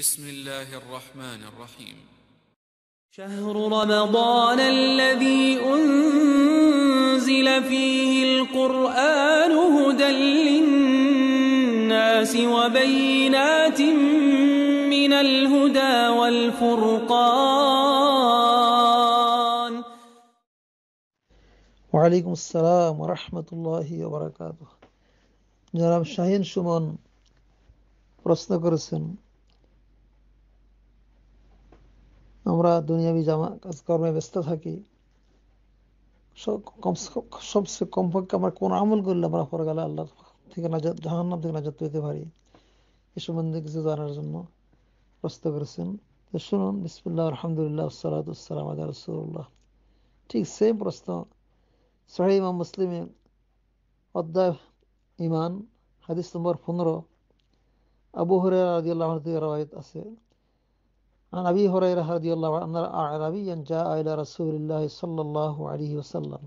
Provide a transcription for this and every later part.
بسم الله الرحمن الرحيم شهر رمضان الذي أنزل فيه القرآن هدى للناس وبينات من الهدى والفرقان وعليكم السلام ورحمة الله وبركاته جناب শাহিন شمون প্রশ্ন করেছেন আমরা দুনিয়াবি জামা কাজকর্মে ব্যস্ত থাকি সবচেয়ে কমপক্ষে আমরা কোন আমল করলে আমরা পরে গেলে আল্লাহ থেকে নাজাত জাহান্নাম থেকে নাজাত পেতে পারি এ সম্বন্ধে কিছু জানার জন্য প্রস্তুত করেছেন তো শুনুন বিসমুল্লাহ আলহামদুলিল্লাহ সালাতাম আদা রসুল্লাহ ঠিক সেম প্রশ্ন সাহি ইমাম মুসলিমে অধ্যায় ইমান হাদিস নম্বর পনেরো আবু হরিয়া রাজি আল্লাহ রায়ত আছে عن أبي هريرة رضي الله عنه أن أعرابيا جاء إلى رسول الله صلى الله عليه وسلم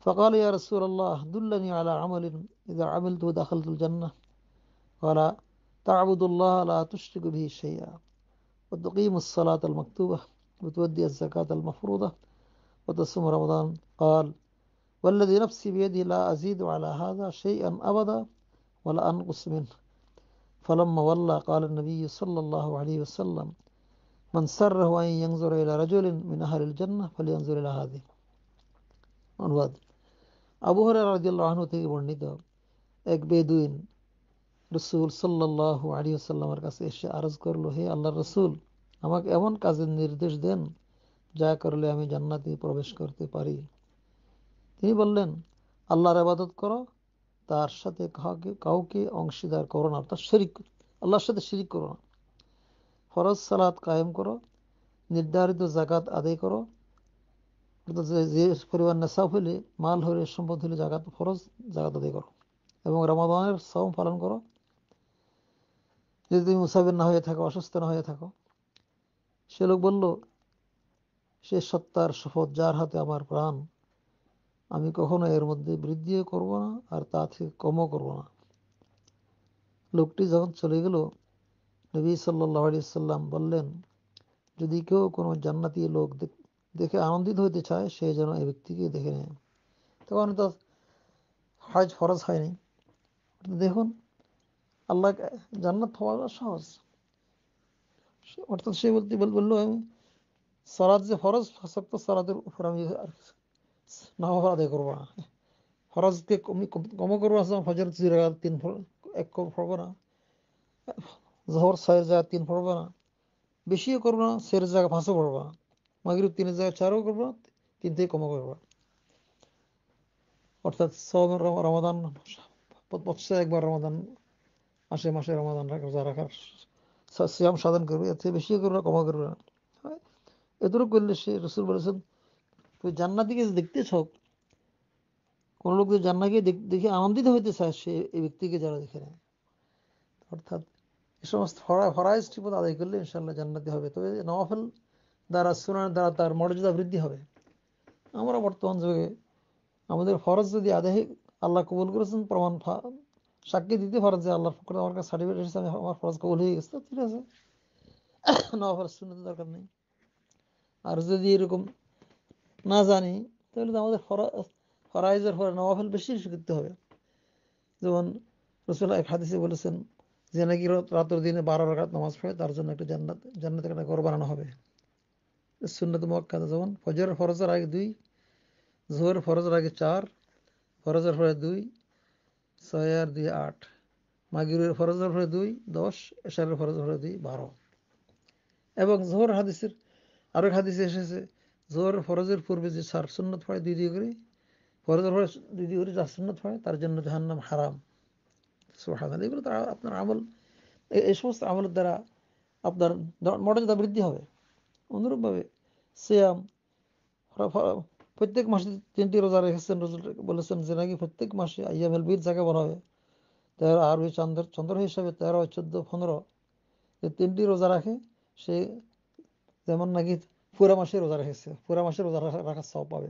فقال يا رسول الله دلني على عمل إذا عملته دخلت الجنة قال تعبد الله لا تشرك به شيئا وتقيم الصلاة المكتوبة وتؤدي الزكاة المفروضة وتصوم رمضان قال والذي نفسي بيدي لا أزيد على هذا شيئا أبدا ولا أنقص منه فلما ولى قال النبي صلى الله عليه وسلم من سره أن ينظر إلى رجل من أهل الجنة فلينظر إلى هذه অনুবাদ আবু হরার আনহু থেকে বর্ণিত এক বেদুইন রসুল সাল্লাহ আলী আসাল্লামের কাছে এসে আরজ করল হে আল্লাহ রসুল আমাকে এমন কাজের নির্দেশ দেন যা করলে আমি জান্নাতে প্রবেশ করতে পারি তিনি বললেন আল্লাহর আবাদত করো তার সাথে কাউকে কাউকে অংশীদার করো না অর্থাৎ শরিক আল্লাহর সাথে শিরিক করো না ফরজ সালাত কায়েম করো নির্ধারিত জাকাত আদায় করো যে পরিমাণ নেশা হইলে মাল হইলে সম্পদ হইলে জাকাত ফরজ জাকাত আদায় করো এবং রমাদানের শ্রম পালন করো যদি তুমি মুসাফির না হয়ে থাকো অসুস্থ না হয়ে থাকো সে লোক বলল সে সত্তার শপথ যার হাতে আমার প্রাণ আমি কখনো এর মধ্যে বৃদ্ধিও করব না আর তা থেকে কমও করব না লোকটি যখন চলে গেল নবী সাল্লাহ আলি সাল্লাম বললেন যদি কেউ কোনো জান্নাতি লোক দেখে আনন্দিত হতে চায় সে যেন এই ব্যক্তিকে দেখে নেয় তখন তো হজ ফরজ হয়নি দেখুন আল্লাহ জান্নাত হওয়া সহজ অর্থাৎ সে বলতে বললো আমি সরাজ যে ফরজ সত্য সরাজের উপর আমি না হওয়া আদায় করবো না ফরজকে কমই কমও করবো আসলাম হজর জিরা তিন এক করবো না জোহর ছয়ের জায়গায় তিন পড়বা না বেশিও করবো না ছয়ের জায়গায় পাঁচও পড়বা মাগির তিনের জায়গায় চারও করবো তিন থেকে কমও করবা অর্থাৎ সব রমাদান বছরে একবার রমাদান মাসে মাসে রমাদান রোজা রাখার সিয়াম সাধন করবে এর থেকে বেশিও করবে না কমও করবে না এতটুকু করলে সে রসুল বলেছেন তুই জান্নার দিকে দেখতে হোক কোনো লোক যদি গিয়ে দেখে আনন্দিত হইতে চায় সে এই ব্যক্তিকে যারা দেখে নেয় অর্থাৎ এ সমস্ত ফরাইজ জীবন আদায় করলে ইনশাল্লাহ জান্নাতি হবে তবে নওয়াফেল দ্বারা সুনানের দ্বারা তার মর্যাদা বৃদ্ধি হবে আমরা বর্তমান যুগে আমাদের ফরজ যদি আদায় আল্লাহ কবুল করেছেন প্রমাণ সাক্ষী দিতে ফরজ যে আল্লাহর ফকর আমার কাছে সার্টিফিকেট এসেছে আমি আমার ফরজ কবুল হয়ে গেছে ঠিক আছে নওয়াফেল সুনাতের দরকার নেই আর যদি এরকম না জানি তাহলে তো আমাদের ফরজ ফরাইজের ফলে নওয়াফেল বেশি শিখতে হবে যেমন রসুল এক হাদিসে বলেছেন যে নাকি রাত্র দিনে বারো রাখাত নামাজ পড়ে তার জন্য একটা জান্নাত জান্নাত একটা ঘর বানানো হবে সুন্নত মক্কাতে যেমন ফজরের ফরজের আগে দুই জোহরের ফরজের আগে চার ফরজের পরে দুই ছয় আর দুই আট মাগিরের ফরজের পরে দুই দশ এশারের ফরজের পরে দুই বারো এবং জোহর হাদিসের আরও হাদিসে এসেছে জোহর ফরজের পূর্বে যে সার সুন্নত পড়ে দুই দুই করে ফরজের পরে দুই দুই করে যা সুন্নত পড়ে তার জন্য জাহান্নাম হারাম এগুলো তারা আপনার আমল এই সমস্ত আমলের দ্বারা আপনার মর্যাদা বৃদ্ধি হবে অনুরূপভাবে সিয়াম প্রত্যেক মাসে তিনটি রোজা রেখেছেন বলেছেন যে নাকি প্রত্যেক মাসে আইয়ামেল বীর যাকে বলা হবে তেরো ওই চন্দ্র চন্দ্র হিসাবে তেরো চোদ্দ পনেরো যে তিনটি রোজা রাখে সে যেমন নাকি পুরা মাসে রোজা রেখেছে পুরা মাসে রোজা রাখার সব পাবে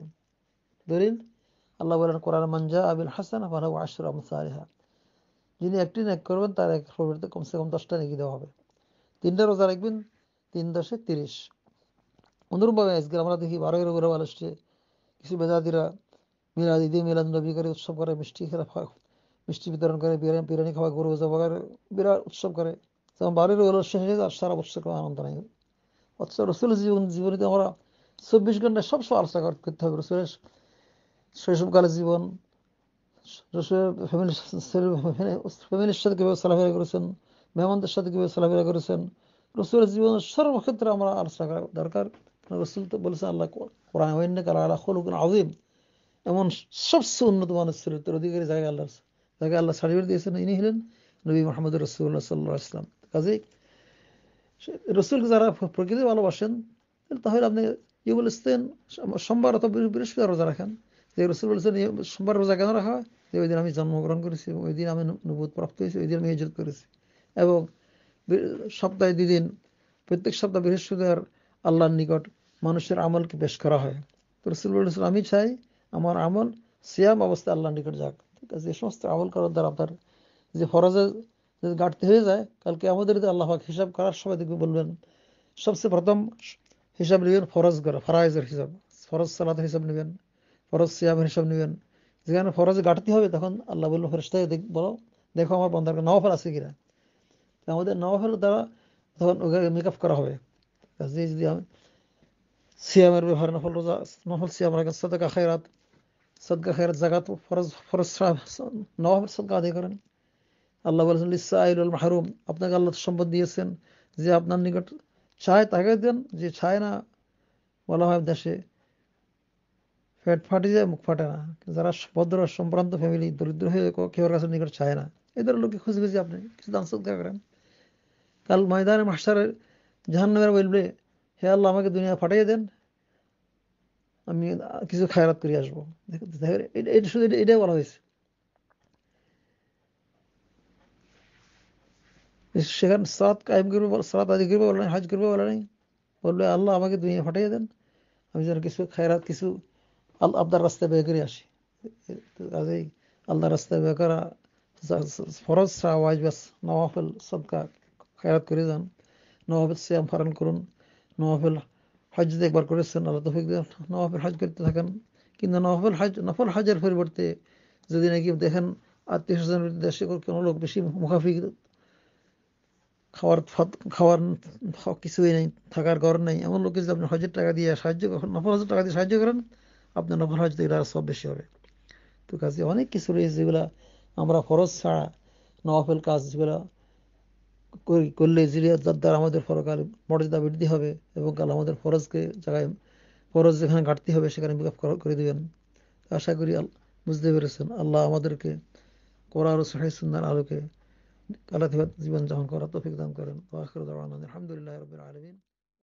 দলিল আল্লাহ বলেন কোরআন মঞ্জা আবিল হাসান আবার আশরা মুসারিহা যিনি একটি নেক করবেন তার এক প্রবৃত্তে কমসে কম দশটা নেকি দেওয়া হবে তিনটা রোজা রাখবেন তিন দশে তিরিশ অনুরূপভাবে আজকে আমরা দেখি বারোই রোগের মানুষটি কিছু বেদাদিরা মিলাদ ঈদে মিলাদ নবী করে উৎসব করে মিষ্টি খেলা মিষ্টি বিতরণ করে বিরিয়ানি বিরিয়ানি খাওয়া গরু জবা করে বিরাট উৎসব করে যেমন বারোই রোগের শেষে সারা বছর কোনো আনন্দ নেই অথচ রসুলের জীবন জীবনীতে আমরা চব্বিশ ঘন্টায় সবসময় আলোচনা করতে হবে রসুলের শৈশবকালের জীবন ফ্যামিলির সাথে কীভাবে চলাফেরা করেছেন মেহমানদের সাথে কীভাবে চলাফেরা করেছেন রসুলের জীবনের সর্বক্ষেত্রে আমরা আলোচনা করা দরকার রসুল তো বলেছেন আল্লাহ কোরআন আল্লাহ আজিম এমন সবচেয়ে উন্নত অধিকারী জায়গা আল্লাহ আল্লাহ দিয়েছেন ইনি হলেন নবী মোহাম্মদ রসুল্লাহ সাল্লাহ ইসলাম কাজেই রসুলকে যারা প্রকৃতি ভালোবাসেন তাহলে আপনি ইয়ে বলেছেন সোমবার অথবা বৃহস্পতিবার রোজা রাখেন যে রসুল বলেছেন সোমবার রোজা কেন রাখা হয় যে ওই দিন আমি জন্মগ্রহণ করেছি এবং ওই দিন আমি নবুদ প্রাপ্ত হয়েছি ওই দিন আমি হিজরত করেছি এবং সপ্তাহে দুদিন প্রত্যেক সপ্তাহ বৃহস্পতিবার আল্লাহর নিকট মানুষের আমলকে পেশ করা হয় তো রসুল্লাহ আমি চাই আমার আমল সিয়াম অবস্থায় আল্লাহর নিকট যাক ঠিক আছে যে সমস্ত আমল করার দ্বারা আপনার যে ফরজে যদি ঘাটতি হয়ে যায় কালকে আমাদের যদি আল্লাহাক হিসাব করার সময় দেখবে বলবেন সবচেয়ে প্রথম হিসাব নেবেন ফরজ করা ফরাইজের হিসাব ফরজ সালাদ হিসাব নেবেন ফরজ সিয়ামের হিসাব নেবেন যেখানে ফরজে ঘাটতি হবে তখন আল্লাহ বলল ফেরেস্তায় দেখ বলো দেখো আমার বন্ধার নওয়াফেল আছে কিনা আমাদের নওয়াফেল দ্বারা তখন মেক আপ করা হবে যদি আমি সিয়ামের ব্যবহার নফল রোজা নফল সিয়াম রাখেন সদকা খেরাত সদকা খেরাত জাগাত ফরজ ফরজ সদকা আদায় করেন আল্লাহ বলেছেন লিসা মাহরুম আপনাকে আল্লাহ সম্পদ দিয়েছেন যে আপনার নিকট চায় তাকে দেন যে চায় না বলা হয় দেশে ফ্যাট ফাটে যায় মুখ ফাটে না যারা ভদ্র সম্ভ্রান্ত ফ্যামিলি দরিদ্র হয়ে কেউ কাছে নিকট চায় না এদের লোকে খুঁজে খুঁজে আপনি কিছু দান সদকা করেন কাল ময়দানে মাস্টারের জাহান নামের বলবে হে আল্লাহ আমাকে দুনিয়া ফাটাইয়ে দেন আমি কিছু খায়রাত করে আসবো শুধু এটাই বলা হয়েছে সেখানে সাত কায়েম করবে সাত আদি করবে বলে হাজ করবে বলে নাই বললে আল্লাহ আমাকে দুনিয়া ফাটাইয়ে দেন আমি যেন কিছু খায়রাত কিছু আল্লাহ আপনার রাস্তায় ব্যয় করে আসি কাজেই আল্লাহ রাস্তায় ব্যয় করা ফরজ শাহ ওয়াজবাস নওয়াফল সদকা খায়াত করে যান নওয়াফেল শ্যাম ফারান করুন নওয়াফেল হজ একবার করেছেন আল্লাহ তফিক নওয়াফের হজ করতে থাকেন কিন্তু নফল হজ নফল হজের পরিবর্তে যদি নাকি দেখেন আত্মীয় স্বজন দেশে কোনো লোক বেশি মুখাফি খাওয়ার খাওয়ার কিছুই নেই থাকার ঘর নেই এমন লোকের যদি আপনি হজের টাকা দিয়ে সাহায্য নফল হজের টাকা দিয়ে সাহায্য করেন আপনার নফল হজ থেকে সব বেশি হবে তো কাজে অনেক কিছু রয়েছে যেগুলো আমরা ফরজ ছাড়া নফল কাজ যেগুলো করলে যার দ্বারা আমাদের ফরকাল মর্যাদা বৃদ্ধি হবে এবং কাল আমাদের ফরজকে জায়গায় ফরজ যেখানে ঘাটতি হবে সেখানে মেক করে দেবেন আশা করি বুঝতে পেরেছেন আল্লাহ আমাদেরকে করার ও সুন্দর আলোকে কালাতিবাদ জীবনযাপন করার তফিক দান করেন আলহামদুলিল্লাহ রবিন